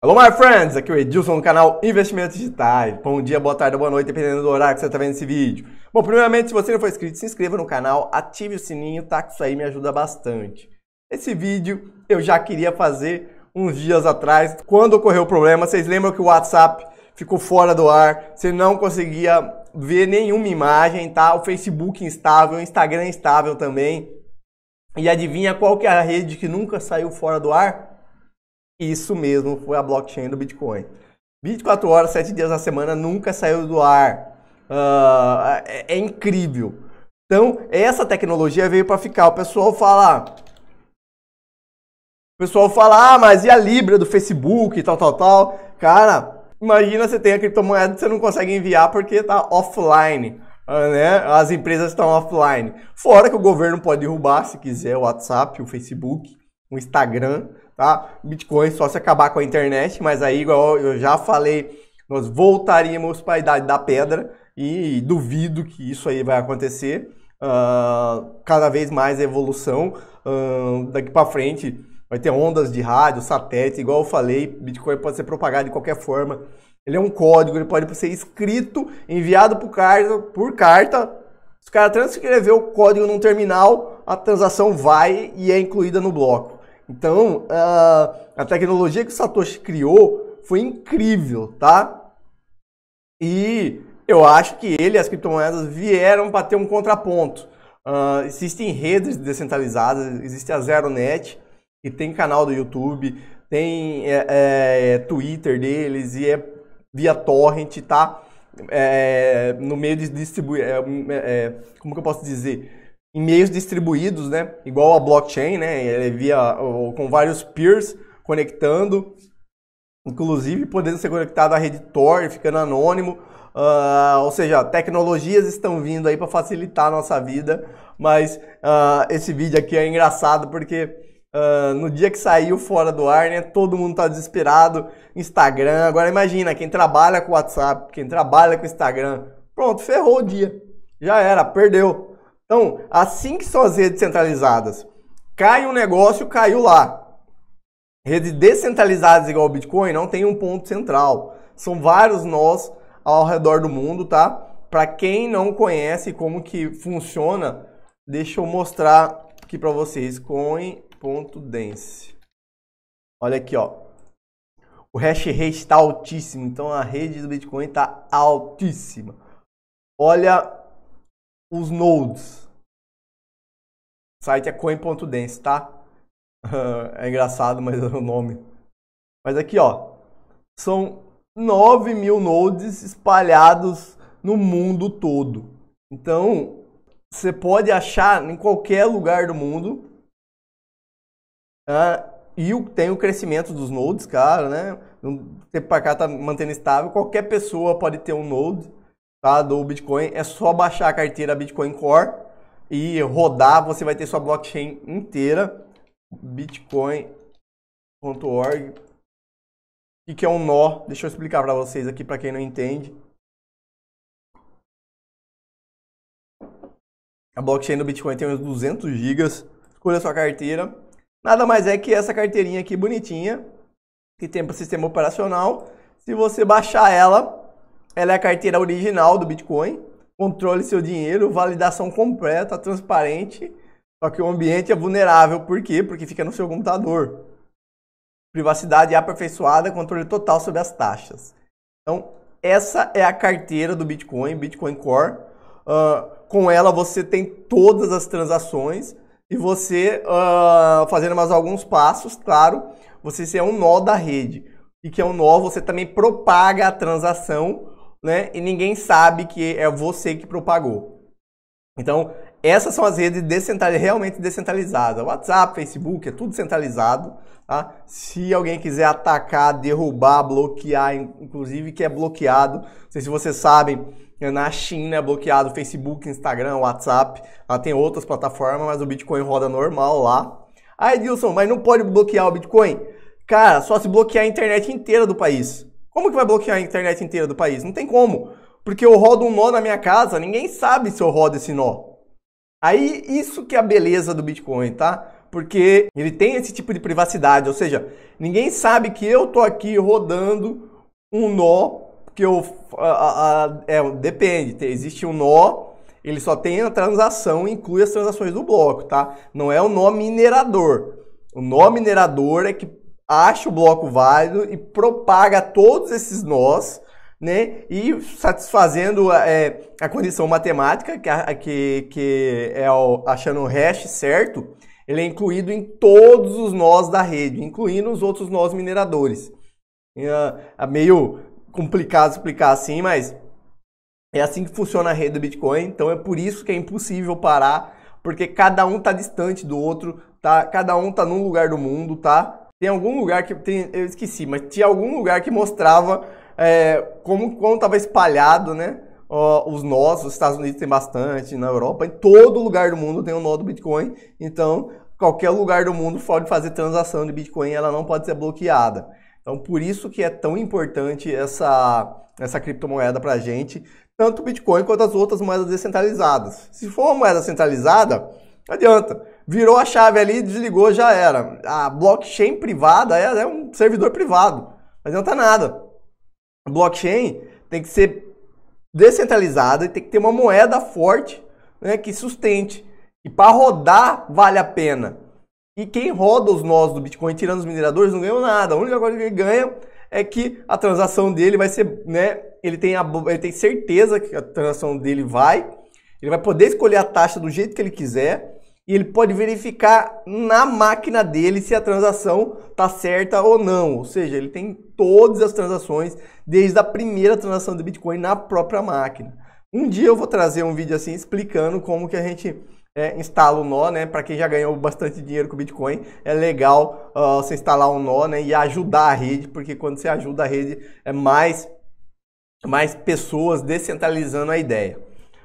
Hello, my friends! Aqui é o Edilson do canal Investimentos Digitais. Bom dia, boa tarde, boa noite, dependendo do horário que você está vendo esse vídeo. Bom, primeiramente, se você não for inscrito, se inscreva no canal, ative o sininho, tá? Que isso aí me ajuda bastante. Esse vídeo eu já queria fazer uns dias atrás, quando ocorreu o problema. Vocês lembram que o WhatsApp ficou fora do ar, você não conseguia ver nenhuma imagem, tá? O Facebook instável, o Instagram instável também. E adivinha qual que é a rede que nunca saiu fora do ar? Isso mesmo foi a blockchain do Bitcoin. 24 horas, 7 dias na semana nunca saiu do ar. Uh, é, é, incrível. Então, essa tecnologia veio para ficar. O pessoal fala. O pessoal fala, ah, mas e a Libra do Facebook, tal, tal, tal. Cara, imagina você tem a criptomoeda que você não consegue enviar porque tá offline. Ah, né? As empresas estão offline. Fora que o governo pode derrubar, se quiser, o WhatsApp, o Facebook, o Instagram tá? Bitcoin só se acabar com a internet, mas aí, igual eu já falei, nós voltaríamos para a idade da pedra e duvido que isso aí vai acontecer. Uh, cada vez mais evolução uh, daqui para frente vai ter ondas de rádio, satélite, igual eu falei, Bitcoin pode ser propagado de qualquer forma. Ele é um código, ele pode ser escrito, enviado por carta, por carta. Se o cara transcrever o código num terminal, a transação vai e é incluída no bloco. Então, a tecnologia que o Satoshi criou foi incrível, tá? E eu acho que ele e as criptomoedas vieram para ter um contraponto. Uh, existem redes descentralizadas, existe a ZeroNet, que tem canal do YouTube, tem é, é, Twitter deles e é via torrent, tá? É, no meio de distribuir, é, é, como que eu posso dizer? em meios distribuídos, né? Igual a blockchain, né? Ele é via com vários peers conectando, inclusive podendo ser conectado à rede Tor, ficando anônimo. Uh, ou seja, tecnologias estão vindo aí para facilitar a nossa vida, mas uh, esse vídeo aqui é engraçado porque Uh, no dia que saiu fora do ar, né? Todo mundo tá desesperado. Instagram. Agora imagina, quem trabalha com WhatsApp, quem trabalha com Instagram, pronto, ferrou o dia. Já era, perdeu. Então, assim que são as redes centralizadas, cai um negócio, caiu lá. Redes descentralizadas igual o Bitcoin não tem um ponto central. São vários nós ao redor do mundo, tá? Para quem não conhece como que funciona, deixa eu mostrar aqui para vocês Coin.dense. Olha aqui, ó. O hash rate está altíssimo, então a rede do Bitcoin está altíssima. Olha os nodes. O site é coin.dense, tá? é engraçado, mas é o nome. Mas aqui, ó, são 9 mil nodes espalhados no mundo todo. Então, você pode achar em qualquer lugar do mundo. Tá? e tem o crescimento dos nodes, cara, né? O tempo para cá tá mantendo estável. Qualquer pessoa pode ter um node tá, do Bitcoin. É só baixar a carteira Bitcoin Core e rodar, você vai ter sua blockchain inteira. Bitcoin.org. O que é um nó? Deixa eu explicar para vocês aqui, para quem não entende. A blockchain do Bitcoin tem uns 200 gigas. Escolha sua carteira. Nada mais é que essa carteirinha aqui bonitinha, que tem para sistema operacional. Se você baixar ela, ela é a carteira original do Bitcoin. Controle seu dinheiro, validação completa, transparente. Só que o ambiente é vulnerável. Por quê? Porque fica no seu computador. Privacidade aperfeiçoada, controle total sobre as taxas. Então, essa é a carteira do Bitcoin, Bitcoin Core. Uh, com ela você tem todas as transações e você, uh, fazendo mais alguns passos, claro, você é um nó da rede. E que é um nó, você também propaga a transação né? E ninguém sabe que é você que propagou. Então, essas são as redes descentralizadas, realmente descentralizadas. WhatsApp, Facebook, é tudo centralizado. Tá? Se alguém quiser atacar, derrubar, bloquear, inclusive que é bloqueado, não sei se vocês sabem, é na China é bloqueado Facebook, Instagram, WhatsApp. Lá tem outras plataformas, mas o Bitcoin roda normal lá. Ah, Edilson, mas não pode bloquear o Bitcoin? Cara, só se bloquear a internet inteira do país. Como que vai bloquear a internet inteira do país? Não tem como. Porque eu rodo um nó na minha casa, ninguém sabe se eu rodo esse nó. Aí isso que é a beleza do Bitcoin, tá? Porque ele tem esse tipo de privacidade, ou seja, ninguém sabe que eu tô aqui rodando um nó que eu a, a, é, depende, existe um nó, ele só tem a transação, inclui as transações do bloco, tá? Não é o nó minerador. O nó minerador é que acha o bloco válido e propaga todos esses nós, né? E satisfazendo é, a condição matemática, que, a, que, que é o, achando o hash certo, ele é incluído em todos os nós da rede, incluindo os outros nós mineradores. É, é meio complicado explicar assim, mas é assim que funciona a rede do Bitcoin, então é por isso que é impossível parar, porque cada um está distante do outro, tá? Cada um está num lugar do mundo, tá? Tem algum lugar que. Tem, eu esqueci, mas tinha algum lugar que mostrava é, como estava espalhado, né? Ó, os nós, os Estados Unidos tem bastante, na Europa, em todo lugar do mundo tem o um nó do Bitcoin. Então, qualquer lugar do mundo pode fazer transação de Bitcoin, ela não pode ser bloqueada. Então, por isso que é tão importante essa, essa criptomoeda para a gente, tanto o Bitcoin quanto as outras moedas descentralizadas. Se for uma moeda centralizada, adianta virou a chave ali, desligou, já era. A blockchain privada é, é um servidor privado. Não adianta nada. A blockchain tem que ser descentralizada e tem que ter uma moeda forte né, que sustente. E para rodar vale a pena. E quem roda os nós do Bitcoin tirando os mineradores não ganhou nada. A única coisa que ele ganha é que a transação dele vai ser, né? Ele tem, a, ele tem certeza que a transação dele vai. Ele vai poder escolher a taxa do jeito que ele quiser e ele pode verificar na máquina dele se a transação está certa ou não. Ou seja, ele tem todas as transações, desde a primeira transação do Bitcoin na própria máquina. Um dia eu vou trazer um vídeo assim explicando como que a gente é, instala o nó, né? Para quem já ganhou bastante dinheiro com Bitcoin, é legal uh, você instalar um nó né? e ajudar a rede, porque quando você ajuda a rede é mais, mais pessoas descentralizando a ideia.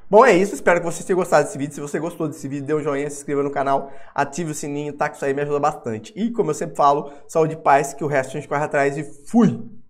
Bom, é isso. Espero que vocês tenham gostado desse vídeo. Se você gostou desse vídeo, dê um joinha, se inscreva no canal, ative o sininho, tá? Que isso aí me ajuda bastante. E como eu sempre falo, saúde e paz, que o resto a gente corre atrás e fui!